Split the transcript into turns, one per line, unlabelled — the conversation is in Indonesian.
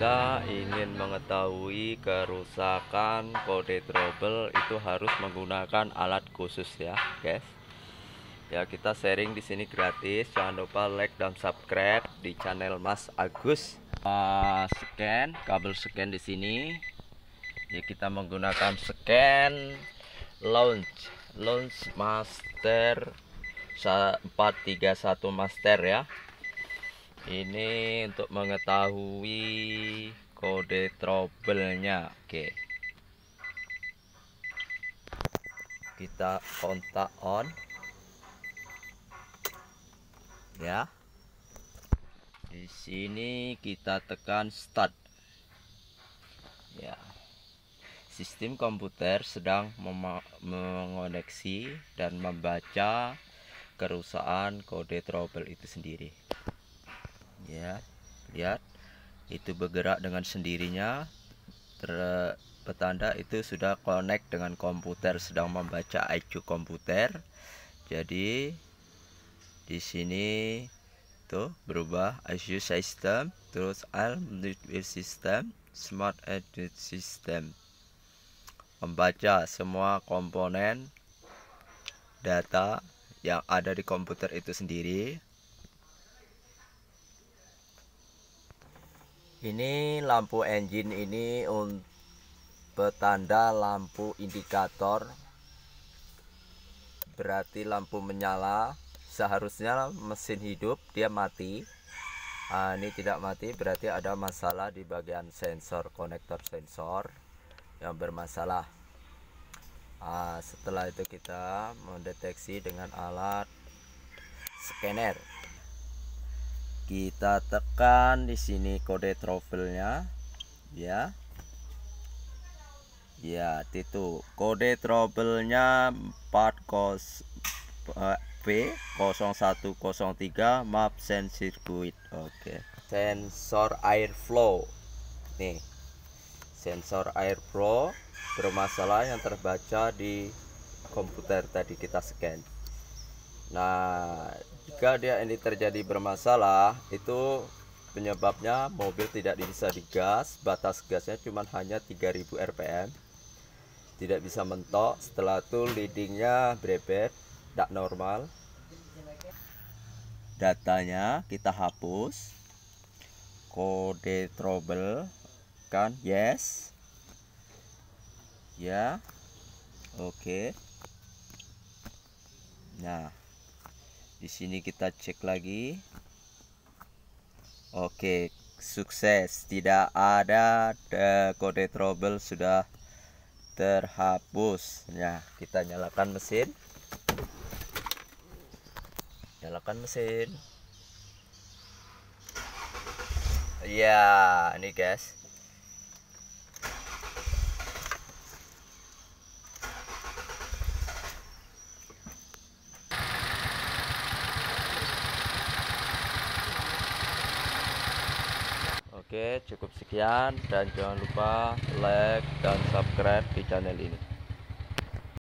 Kita ingin mengetahui kerusakan kode trouble itu harus menggunakan alat khusus ya, guys. Ya, kita sharing di sini gratis. Jangan lupa like dan subscribe di channel Mas Agus. Uh, scan kabel scan di sini. Ya, kita menggunakan scan launch launch master 431 master ya ini untuk mengetahui kode trouble-nya. Oke. Kita kontak on. Ya. Di sini kita tekan start. Ya. Sistem komputer sedang mengoneksi dan membaca kerusakan kode trouble itu sendiri ya lihat itu bergerak dengan sendirinya ter petanda itu sudah connect dengan komputer sedang membaca IQ komputer jadi di sini tuh berubah IQ system terus ARM system smart edit system membaca semua komponen data yang ada di komputer itu sendiri ini lampu engine ini petanda lampu indikator berarti lampu menyala seharusnya mesin hidup dia mati nah, ini tidak mati berarti ada masalah di bagian sensor konektor sensor yang bermasalah nah, setelah itu kita mendeteksi dengan alat scanner kita tekan di sini kode trouble-nya ya ya itu kode trouble-nya 40 p 0103 map sense circuit oke okay. sensor airflow nih sensor airflow bermasalah yang terbaca di komputer tadi kita scan nah jika dia ini terjadi bermasalah itu penyebabnya mobil tidak bisa digas batas gasnya cuma hanya 3000 rpm tidak bisa mentok setelah itu leadingnya brebet tidak normal datanya kita hapus kode trouble kan yes ya oke okay. nah di sini kita cek lagi. Oke, sukses. Tidak ada eh, kode trouble sudah terhapus. ya kita nyalakan mesin. Nyalakan mesin. iya ini guys. Oke, cukup sekian dan jangan lupa like dan subscribe di channel ini.